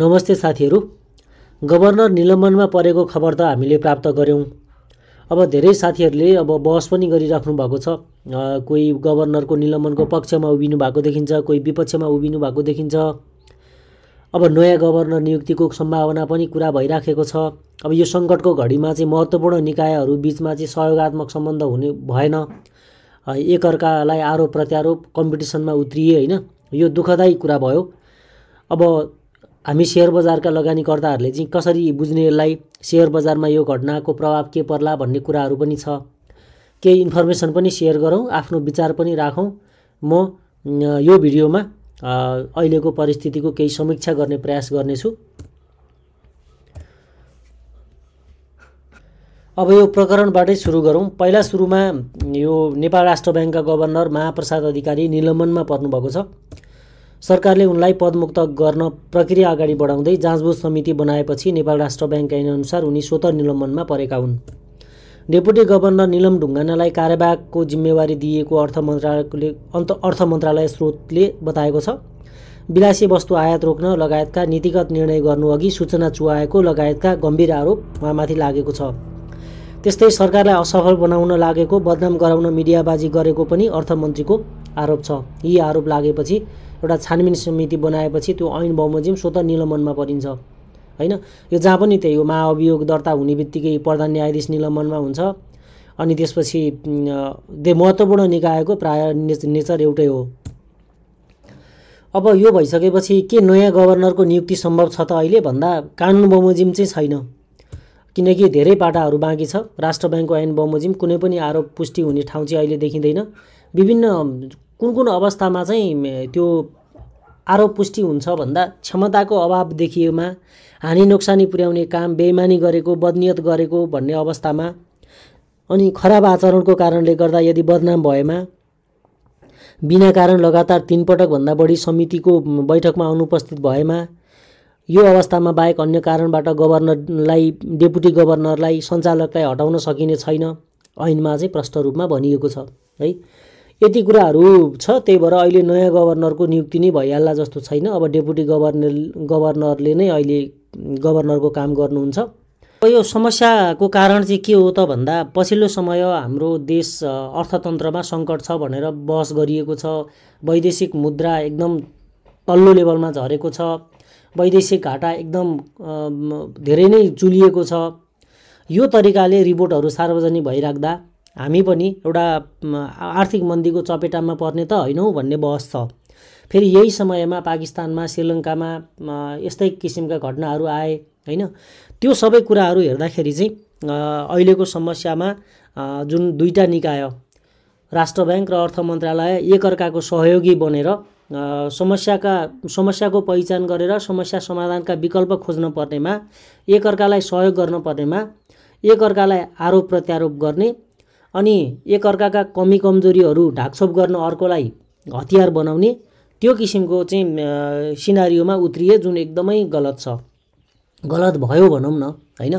नमस्ते साथीहरू गभर्नर निलम्बनमा परेको खबर त हामीले प्राप्त गऱ्यौँ अब धेरै साथीहरूले अब बहस पनि गरिराख्नु भएको छ कोही गभर्नरको निलम्बनको पक्षमा उभिनु भएको देखिन्छ कोही विपक्षमा उभिनु भएको देखिन्छ अब नयाँ गभर्नर नियुक्तिको सम्भावना पनि कुरा भइराखेको छ अब यो सङ्कटको घडीमा चाहिँ महत्त्वपूर्ण निकायहरू बिचमा चाहिँ सहयोगात्मक सम्बन्ध हुने भएन एकअर्कालाई आरोप प्रत्यारोप कम्पिटिसनमा उत्रिए होइन यो दुःखदायी कुरा भयो अब हामी सेयर बजारका लगानीकर्ताहरूले चाहिँ कसरी बुझ्नेलाई सेयर बजारमा यो घटनाको प्रभाव के पर्ला भन्ने कुराहरू पनि छ केही इन्फर्मेसन पनि सेयर गरौँ आफ्नो विचार पनि राखौँ म यो भिडियोमा अहिलेको परिस्थितिको केही समीक्षा गर्ने प्रयास गर्नेछु अब यो प्रकरणबाटै सुरु गरौँ पहिला सुरुमा यो नेपाल राष्ट्र ब्याङ्कका गभर्नर महाप्रसाद अधिकारी निलम्बनमा पर्नुभएको छ सरकारले उनलाई पदमुक्त गर्न प्रक्रिया अगाडि बढाउँदै जाँचबुझ समिति बनाएपछि नेपाल राष्ट्र ब्याङ्क ऐनअनुसार उनी स्वत निलम्बनमा परेका हुन् डेपुटी गभर्नर निलम ढुङ्गानालाई कार्यवाहकको जिम्मेवारी दिएको अर्थ मन्त्रालयले अन्त अर्थ मन्त्रालय स्रोतले बताएको छ विलासी वस्तु आयात रोक्न लगायतका नीतिगत निर्णय गर्नुअघि सूचना चुहाएको लगायतका गम्भीर आरोप उहाँमाथि लागेको छ त्यस्तै सरकारलाई असफल बनाउन लागेको बदनाम गराउन मिडियाबाजी गरेको पनि अर्थमन्त्रीको आरोप छ यी आरोप लागेपछि एउटा छानबिन समिति बनाएपछि त्यो ऐन बमोजिम स्वत निलम्बनमा परिन्छ होइन यो जहाँ पनि त्यही हो महाअभियोग दर्ता हुने बित्तिकै प्रधान न्यायाधीश निलम्बनमा हुन्छ अनि त्यसपछि दे महत्त्वपूर्ण निकायको प्राय नेचर एउटै हो अब यो भइसकेपछि के नयाँ गभर्नरको नियुक्ति सम्भव छ त अहिले भन्दा कानुन बमोजिम चाहिँ छैन किनकि धेरै पाटाहरू बाँकी छ राष्ट्र ब्याङ्कको ऐन बमोजिम कुनै पनि आरोप पुष्टि हुने ठाउँ चाहिँ अहिले देखिँदैन विभिन्न कुन कुन अवस्थामा चाहिँ त्यो आरोप पुष्टि हुन्छ भन्दा क्षमताको अभाव देखिएमा हानि नोक्सानी पुर्याउने काम बेइमानी गरेको बदनियत गरेको भन्ने अवस्थामा अनि खराब आचरणको कारणले गर्दा यदि बदनाम भएमा बिना कारण लगातार तिन पटकभन्दा बढी समितिको बैठकमा अनुपस्थित भएमा यो अवस्थामा बाहेक अन्य कारणबाट गभर्नरलाई डेपुटी गभर्नरलाई सञ्चालकलाई हटाउन सकिने छैन ऐनमा चाहिँ प्रष्ट रूपमा भनिएको छ है यति कुराहरू छ त्यही भएर अहिले नयाँ गभर्नरको नियुक्ति नै भइहाल्ला जस्तो छैन अब डेपुटी गभर्नर गभर्नरले नै अहिले गभर्नरको काम गर्नुहुन्छ अब यो समस्याको कारण चाहिँ के हो त भन्दा पछिल्लो समय हाम्रो देश अर्थतन्त्रमा सङ्कट छ भनेर बहस गरिएको छ वैदेशिक मुद्रा एकदम तल्लो लेभलमा झरेको छ वैदेशिक घाटा एकदम धेरै नै चुलिएको छ यो तरिकाले रिपोर्टहरू सार्वजनिक भइराख्दा हामी पनि एउटा आर्थिक मन्दीको चपेटामा पर्ने त होइनौँ भन्ने बहस छ फेरि यही समयमा पाकिस्तानमा श्रीलङ्कामा यस्तै किसिमका घटनाहरू आए होइन त्यो सबै कुराहरू हेर्दाखेरि चाहिँ अहिलेको समस्यामा जुन दुईवटा निकाय राष्ट्र ब्याङ्क र अर्थ मन्त्रालय एकअर्काको सहयोगी बनेर समस्याका समस्याको पहिचान गरेर समस्या समाधानका विकल्प खोज्न पर्नेमा एकअर्कालाई सहयोग गर्न पर्नेमा एकअर्कालाई आरोप प्रत्यारोप गर्ने अनि एकअर्काका कमी कमजोरीहरू ढाकछोप गर्न अर्कोलाई हतियार बनाउने त्यो किसिमको चाहिँ सिनारीमा उत्रिए जुन एकदमै गलत छ गलत भयो भनौँ न होइन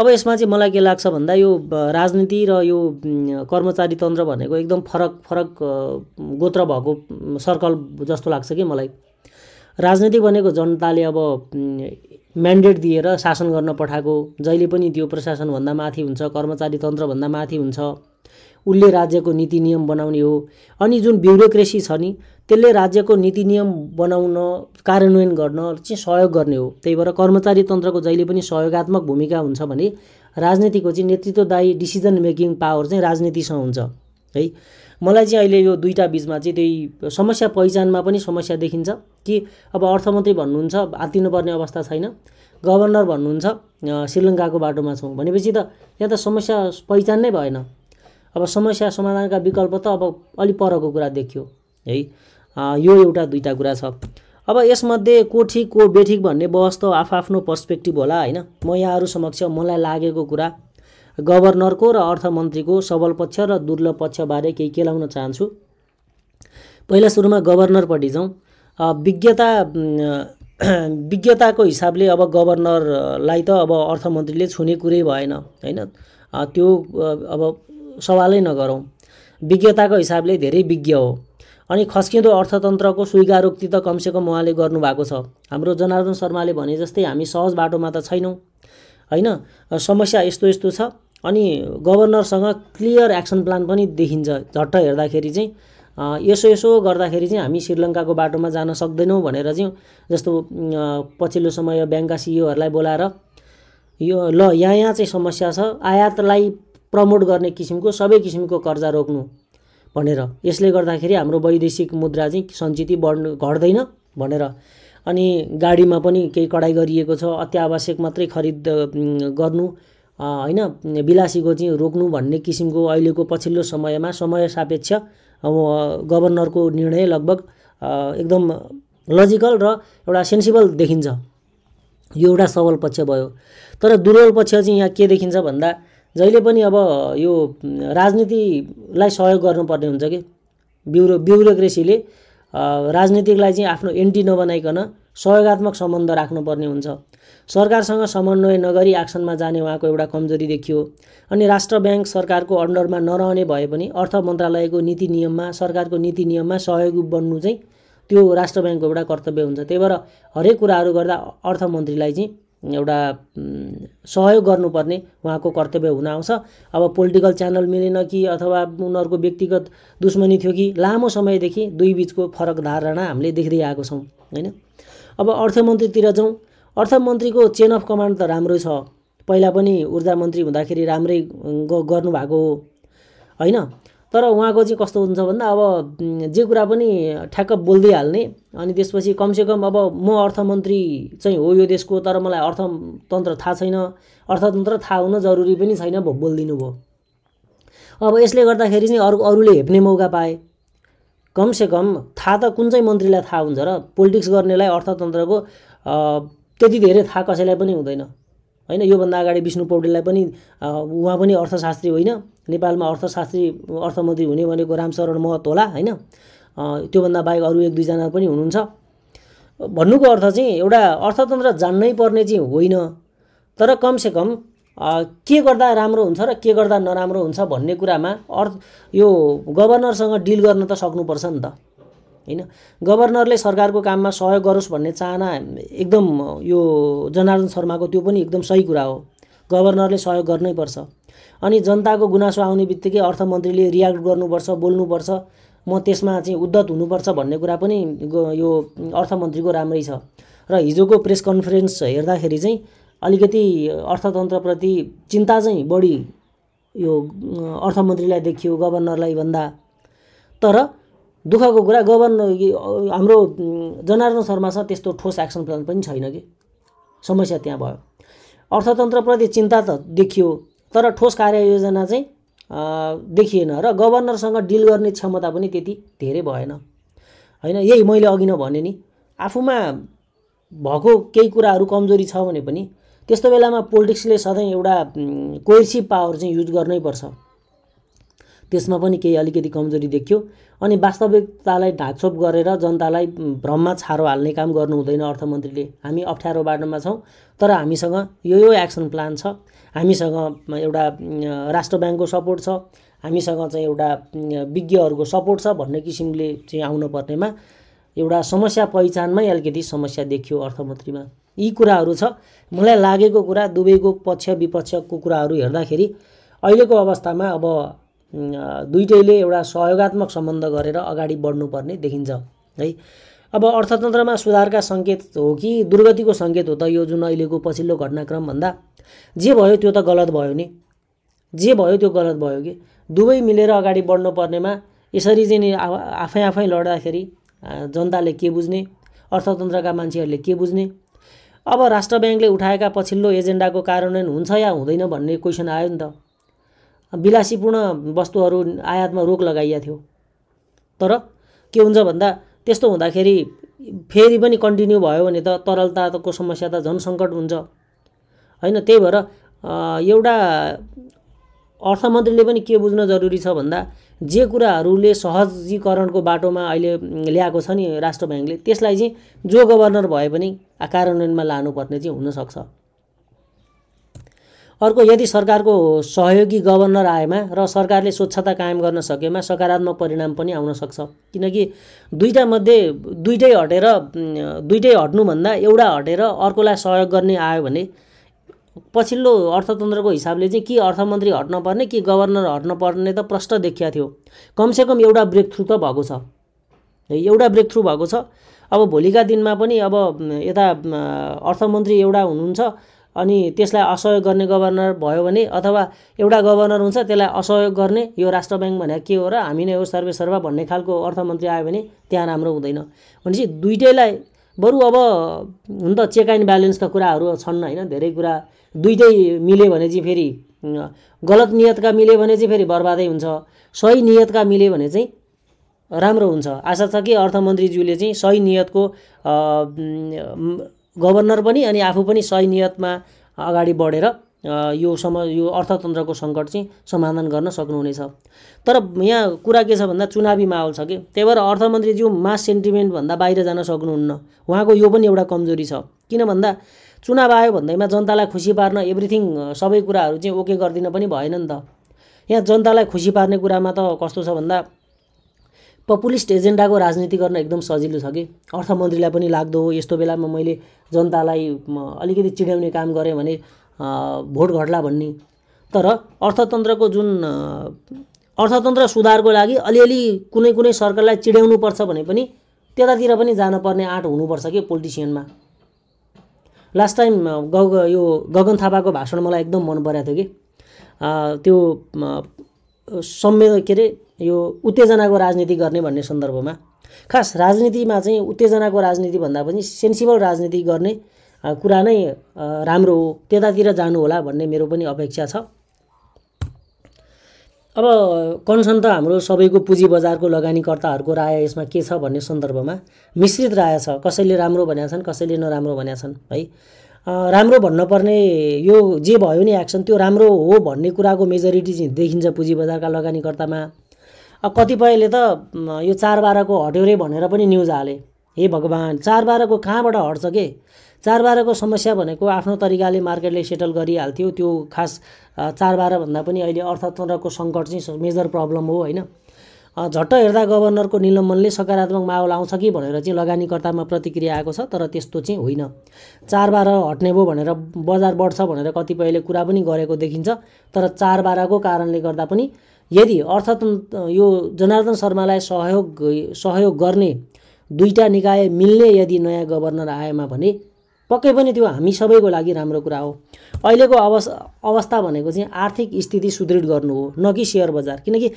अब यसमा चाहिँ मलाई के लाग्छ भन्दा यो राजनीति र यो कर्मचारी तन्त्र भनेको एकदम फरक फरक गोत्र भएको सर्कल जस्तो लाग्छ कि मलाई राजनीति भनेको जनताले अब म्यान्डेट दिएर शासन गर्न पठाएको जहिले पनि त्यो प्रशासनभन्दा माथि हुन्छ कर्मचारी तन्त्रभन्दा माथि हुन्छ उसले राज्यको नीति नियम बनाउने हो अनि जुन ब्युरोक्रेसी छ नि त्यसले राज्यको नीति नियम बनाउन कार्यान्वयन गर्न चाहिँ सहयोग गर्ने हो त्यही भएर कर्मचारी तन्त्रको जहिले पनि सहयोगात्मक भूमिका हुन्छ भने राजनीतिको चाहिँ नेतृत्वदायी डिसिजन मेकिङ पावर चाहिँ राजनीतिसँग हुन्छ है मलाई चाहिँ अहिले यो दुईवटा बिचमा चाहिँ त्यही समस्या पहिचानमा पनि समस्या देखिन्छ कि अब अर्थमन्त्री भन्नुहुन्छ आत्तिनुपर्ने अवस्था छैन गभर्नर भन्नुहुन्छ श्रीलङ्काको बाटोमा छौँ भनेपछि त यहाँ त समस्या पहिचान नै भएन अब समस्या समाधानका विकल्प त अब अलिक परको कुरा देखियो है यो एउटा दुईवटा कुरा छ अब यसमध्ये को ठिक को बेठिक भन्ने बहस त आफआफ्नो पर्सपेक्टिभ होला होइन म यहाँहरू समक्ष मलाई लागेको कुरा गभर्नरको र अर्थमन्त्रीको सबल पक्ष र दुर्लभ पक्षबारे केही केलाउन चाहन्छु पहिला सुरुमा गभर्नरपट्टि जाउँ विज्ञता विज्ञताको हिसाबले अब गभर्नरलाई त अब अर्थमन्त्रीले छुने कुरै भएन होइन त्यो अब सवालै नगरौँ विज्ञताको हिसाबले धेरै विज्ञ हो अनि खस्किँदो अर्थतन्त्रको स्वीकारोक्ति त कमसेकम उहाँले गर्नुभएको छ हाम्रो जनार्दन शर्माले भने जस्तै हामी सहज बाटोमा त छैनौँ होइन समस्या यस्तो यस्तो छ अनि गभर्नरसँग क्लियर एक्सन प्लान पनि देखिन्छ झट्ट हेर्दाखेरि चाहिँ यसो यसो गर्दाखेरि चाहिँ हामी श्रीलङ्काको बाटोमा जान सक्दैनौँ भनेर चाहिँ जस्तो पछिल्लो समय ब्याङ्कका सिइओहरूलाई बोलाएर यो ल यहाँ यहाँ चाहिँ समस्या छ आयातलाई प्रमोट गर्ने किसिमको सबै किसिमको कर्जा रोक्नु भनेर यसले गर्दाखेरि हाम्रो वैदेशिक मुद्रा चाहिँ सञ्चित बढ्नु घट्दैन भनेर अनि गाडीमा पनि केही कडाइ गरिएको छ अत्यावश्यक मात्रै खरिद गर्नु होइन विलासीको चाहिँ रोक्नु भन्ने किसिमको अहिलेको पछिल्लो समयमा समय सापेक्ष गभर्नरको निर्णय लगभग एकदम लजिकल र एउटा सेन्सिबल देखिन्छ यो एउटा सबल पक्ष भयो तर दुर्बल पक्ष चाहिँ यहाँ के देखिन्छ भन्दा जहिले पनि अब यो राजनीतिलाई सहयोग गर्नुपर्ने हुन्छ कि ब्युरो ब्युरोक्रेसीले राजनीतिकलाई चाहिँ आफ्नो एन्टी नबनाइकन सहयोगात्मक सम्बन्ध राख्नुपर्ने हुन्छ सरकारसँग समन्वय नगरी एक्सनमा जाने उहाँको एउटा कमजोरी देखियो अनि राष्ट्र ब्याङ्क सरकारको अन्डरमा नरहने भए पनि अर्थ मन्त्रालयको नीति नियममा सरकारको नीति नियममा सहयोग बन्नु चाहिँ त्यो राष्ट्र ब्याङ्कको एउटा कर्तव्य हुन्छ त्यही भएर हरेक कुराहरू गर्दा अर्थमन्त्रीलाई चाहिँ एउटा सहयोग गर्नुपर्ने उहाँको कर्तव्य हुन आउँछ अब पोलिटिकल च्यानल मिलेन कि अथवा उनीहरूको व्यक्तिगत दुश्मनी थियो कि लामो समयदेखि दुई बिचको फरक धारणा हामीले देख्दै आएको छौँ होइन अब अर्थमन्त्रीतिर जाउँ अर्थमन्त्रीको चेन अफ कमान्ड त राम्रो छ पहिला पनि ऊर्जा मन्त्री हुँदाखेरि राम्रै गर्नुभएको हो होइन तर उहाँको चाहिँ कस्तो हुन्छ भन्दा अब जे कुरा पनि ठ्याक्क बोलिदिइहाल्ने अनि त्यसपछि कमसेकम अब म अर्थमन्त्री चाहिँ हो यो देशको तर मलाई अर्थतन्त्र थाहा छैन अर्थतन्त्र थाहा हुन जरुरी पनि छैन भो बोलिदिनु भयो अब यसले गर्दाखेरि चाहिँ अरू अरूले हेप्ने मौका पाए कमसेकम थाहा त कुन चाहिँ मन्त्रीलाई थाहा हुन्छ र पोलिटिक्स गर्नेलाई अर्थतन्त्रको त्यति धेरै थाहा कसैलाई पनि हुँदैन होइन योभन्दा अगाडि विष्णु पौडेललाई पनि उहाँ पनि अर्थशास्त्री होइन नेपालमा अर्थशास्त्री अर्थमन्त्री हुने भनेको रामशरण महत होला होइन त्योभन्दा बाहेक अरू एक दुईजना पनि हुनुहुन्छ भन्नुको अर्थ चाहिँ एउटा अर्थतन्त्र जान्नै पर्ने चाहिँ होइन तर कमसेकम के गर्दा राम्रो हुन्छ र के गर्दा नराम्रो हुन्छ भन्ने कुरामा अर्थ यो गभर्नरसँग डिल गर्न त सक्नुपर्छ नि त होइन गभर्नरले सरकारको काममा सहयोग गरोस् भन्ने चाहना एकदम यो जनार्दन शर्माको त्यो पनि एकदम सही कुरा हो गभर्नरले सहयोग गर्नैपर्छ अनि जनताको गुनासो आउने बित्तिकै अर्थमन्त्रीले रियाक्ट गर्नुपर्छ बोल्नुपर्छ म त्यसमा चाहिँ उद्धत हुनुपर्छ भन्ने कुरा पनि यो अर्थमन्त्रीको राम्रै छ र हिजोको प्रेस कन्फरेन्स हेर्दाखेरि चाहिँ अलिकति अर्थतन्त्रप्रति चिन्ता चाहिँ बढी यो अर्थमन्त्रीलाई देखियो गभर्नरलाई भन्दा तर दुःखको कुरा गभर्नर हाम्रो जनार्दन शर्मा छ त्यस्तो ठोस एक्सन प्लान पनि छैन कि समस्या त्यहाँ भयो अर्थतन्त्रप्रति चिन्ता त देखियो तर ठोस कार्ययोजना चाहिँ देखिएन र गभर्नरसँग डिल गर्ने क्षमता पनि त्यति धेरै भएन होइन यही मैले अघि नै भने नि आफूमा भएको केही कुराहरू कमजोरी छ भने पनि त्यस्तो बेलामा पोलिटिक्सले सधैँ एउटा कोर्सिभ पावर चाहिँ युज गर्नैपर्छ त्यसमा पनि केही अलिकति कमजोरी देखियो अनि वास्तविकतालाई ढाकछोप गरेर जनतालाई भ्रममा छारो हाल्ने काम गर्नु हुँदैन अर्थमन्त्रीले हामी अप्ठ्यारो बाटोमा छौँ तर हामीसँग यो यो एक्सन प्लान छ हामीसँग एउटा राष्ट्र ब्याङ्कको सपोर्ट छ हामीसँग चाहिँ एउटा विज्ञहरूको सपोर्ट छ भन्ने किसिमले चाहिँ आउनुपर्नेमा एउटा समस्या पहिचानमै अलिकति समस्या देखियो अर्थमन्त्रीमा यी कुराहरू छ मलाई लागेको कुरा दुवैको पक्ष विपक्षको कुराहरू हेर्दाखेरि अहिलेको अवस्थामा अब दुइटैले एउटा सहयोगात्मक सम्बन्ध गरेर अगाडि बढ्नुपर्ने देखिन्छ है अब अर्थतन्त्रमा सुधारका सङ्केत हो कि दुर्गतिको सङ्केत हो त यो जुन अहिलेको पछिल्लो घटनाक्रम भन्दा जे भयो त्यो त गलत भयो नि जे भयो त्यो गलत भयो कि दुवै मिलेर अगाडि बढ्नु पर्नेमा यसरी चाहिँ नि आफै आफै लड्दाखेरि जनताले के बुझ्ने अर्थतन्त्रका मान्छेहरूले के बुझ्ने अब राष्ट्र ब्याङ्कले उठाएका पछिल्लो एजेन्डाको कारण हुन्छ या हुँदैन भन्ने क्वेसन आयो नि त विलासीपूर्ण वस्तुहरू आयातमा रोक लगाइएको थियो तर के हुन्छ भन्दा त्यस्तो हुँदाखेरि फेरि पनि कन्टिन्यू भयो भने त तरलताको समस्या त झन् सङ्कट हुन्छ होइन त्यही भएर एउटा अर्थमन्त्रीले पनि के बुझ्न जरुरी छ भन्दा जे कुराहरूले सहजीकरणको बाटोमा अहिले ल्याएको छ नि राष्ट्र ब्याङ्कले त्यसलाई चाहिँ जो गभर्नर भए पनि कार्यान्वयनमा लानुपर्ने चाहिँ हुनसक्छ अर्को यदि सरकारको सहयोगी गभर्नर आएमा र सरकारले स्वच्छता कायम गर्न सकेमा सकारात्मक परिणाम पनि आउन सक्छ किनकि दुईवटा मध्ये दुइटै हटेर दुइटै हट्नुभन्दा एउटा हटेर अर्कोलाई सहयोग गर्ने आयो भने पछिल्लो अर्थतन्त्रको हिसाबले चाहिँ के अर्थमन्त्री हट्न पर्ने कि गभर्नर हट्न पर्ने त प्रष्ट देखिया थियो कमसेकम एउटा ब्रेक थ्रु त भएको छ एउटा ब्रेक थ्रु भएको छ अब भोलिका दिनमा पनि अब यता अर्थमन्त्री एउटा हुनुहुन्छ अनि त्यसलाई असहयोग गर्ने गभर्नर भयो भने अथवा एउटा गभर्नर हुन्छ त्यसलाई असहयोग गर्ने यो राष्ट्र ब्याङ्क भनेको के हो र हामी नै हो सर्वेसर्वा भन्ने खालको अर्थमन्त्री आयो भने त्यहाँ राम्रो हुँदैन भनेपछि दुइटैलाई बरु अब हुन त चेक एन्ड ब्यालेन्सका कुराहरू छन् होइन धेरै कुरा दुइटै मिल्यो भने चाहिँ फेरि गलत नियतका मिल्यो भने चाहिँ फेरि बर्बादै हुन्छ सही नियतका मिल्यो भने चाहिँ राम्रो हुन्छ आशा छ कि अर्थमन्त्रीज्यूले चाहिँ सही नियतको गभर्नर पनि अनि आफू पनि सही नियतमा अगाडि बढेर यो सम यो अर्थतन्त्रको सङ्कट चाहिँ समाधान गर्न सक्नुहुनेछ तर यहाँ कुरा के छ भन्दा चुनावी माहौल छ कि त्यही भएर अर्थमन्त्रीज्यू मास सेन्टिमेन्टभन्दा बाहिर जान सक्नुहुन्न उहाँको यो पनि एउटा कमजोरी छ किन भन्दा चुनाव आयो भन्दैमा जनतालाई खुसी पार्न एभ्रिथिङ सबै कुराहरू चाहिँ ओके गरिदिन पनि भएन नि त यहाँ जनतालाई खुसी पार्ने कुरामा त कस्तो छ भन्दा पपुलिस्ट एजेन्डाको राजनीति गर्न एकदम सजिलो छ कि अर्थमन्त्रीलाई पनि लाग्दो हो यस्तो बेलामा मैले जनतालाई अलिकति चिड्याउने काम गरेँ भने भोट घट्ला भन्ने तर अर्थतन्त्रको जुन अर्थतन्त्र सुधारको लागि अलिअलि कुनै कुनै सरकारलाई पर्छ भने पनि त्यतातिर पनि जानुपर्ने आँट हुनुपर्छ कि पोलिटिसियनमा लास्ट टाइम गग यो गगन थापाको भाषण मलाई एकदम मन परेको थियो कि त्यो सम्मे के अरे यो उत्तेजनाको राजनीति गर्ने भन्ने सन्दर्भमा खास राजनीतिमा चाहिँ उत्तेजनाको राजनीति भन्दा पनि सेन्सिबल राजनीति गर्ने कुरा नै राम्रो हो त्यतातिर जानु होला भन्ने मेरो पनि अपेक्षा छ अब कन्सर्न त हाम्रो सबैको पुँजी बजारको लगानीकर्ताहरूको राय यसमा के छ भन्ने सन्दर्भमा मिश्रित राय छ कसैले राम्रो भनेका छन् कसैले नराम्रो भनेका छन् है राम्रो भन्नपर्ने यो जे भयो नि एक्सन त्यो राम्रो हो भन्ने कुराको मेजोरिटी देखिन्छ पुँजी बजारका लगानीकर्तामा अब कतिपयले त यो बाह्रको हट्यो रे भनेर पनि न्युज हाले हे भगवान् चाडबाडको कहाँबाट हट्छ के चाडबाडको समस्या भनेको आफ्नो तरिकाले मार्केटले सेटल गरिहाल्थ्यो त्यो खास चाडबाडभन्दा पनि अहिले अर्थतन्त्रको सङ्कट चाहिँ मेजर प्रब्लम हो होइन झट्ट हेर्दा गभर्नरको निलम्बनले सकारात्मक माहौल आउँछ कि भनेर चाहिँ लगानीकर्तामा प्रतिक्रिया आएको छ तर त्यस्तो चाहिँ होइन चार बाह्र हट्ने भयो भनेर बजार बढ्छ भनेर कतिपयले कुरा पनि गरेको देखिन्छ तर चार बाह्रको कारणले गर्दा पनि यदि अर्थतन्त्र यो जनार्दन शर्मालाई सहयोग सहयोग गर्ने दुईवटा निकाय मिल्ने यदि नयाँ गभर्नर आएमा भने पक्कै पनि त्यो हामी सबैको लागि राम्रो कुरा हो अहिलेको अवस् अवस्था भनेको चाहिँ आर्थिक स्थिति सुदृढ गर्नु हो न कि सेयर बजार किनकि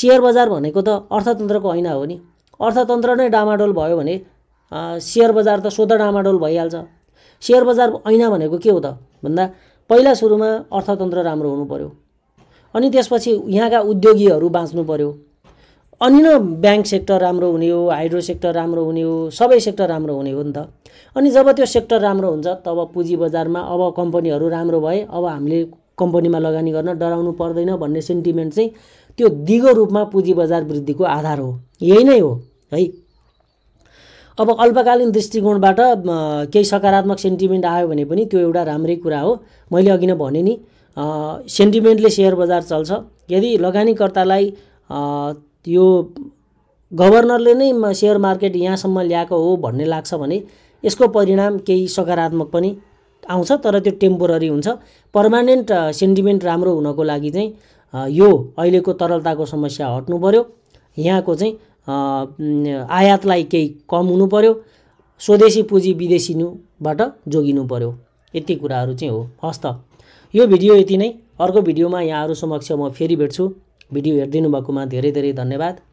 सेयर बजार भनेको त अर्थतन्त्रको ऐना हो नि अर्थतन्त्र नै डामाडोल भयो भने सेयर बजार त स्वतः डामाडोल भइहाल्छ सेयर बजार ऐना भनेको के हो त भन्दा पहिला सुरुमा अर्थतन्त्र राम्रो हुनु पऱ्यो अनि त्यसपछि यहाँका उद्योगीहरू बाँच्नु पऱ्यो अनि न ब्याङ्क सेक्टर राम्रो हुने हो हाइड्रो सेक्टर राम्रो हुने हो सबै सेक्टर राम्रो हुने हो नि त अनि जब त्यो सेक्टर राम्रो हुन्छ तब पुँजी बजारमा अब कम्पनीहरू राम्रो भए अब हामीले कम्पनीमा लगानी गर्न डराउनु पर्दैन भन्ने सेन्टिमेन्ट चाहिँ त्यो दिगो रूपमा पुँजी बजार वृद्धिको आधार हो यही नै हो है अब अल्पकालीन दृष्टिकोणबाट केही सकारात्मक सेन्टिमेन्ट आयो भने पनि त्यो एउटा राम्रै कुरा हो मैले अघि नै भने नि सेन्टिमेन्टले सेयर बजार चल्छ यदि लगानीकर्तालाई यो गभर्नरले नै सेयर मार्केट यहाँसम्म ल्याएको हो भन्ने लाग्छ भने यसको परिणाम केही सकारात्मक पनि आउँछ तर त्यो टेम्पोररी हुन्छ पर्मानेन्ट सेन्टिमेन्ट राम्रो हुनको लागि चाहिँ यो अहिलेको तरलताको समस्या हट्नु पऱ्यो यहाँको चाहिँ आयातलाई केही कम हुनु पऱ्यो स्वदेशी पुँजी विदेशीबाट जोगिनु पऱ्यो यति कुराहरू चाहिँ हो हस् यो भिडियो यति नै अर्को भिडियोमा यहाँहरू समक्ष म फेरि भेट्छु भिडियो हेरिदिनु भएकोमा धेरै धेरै धन्यवाद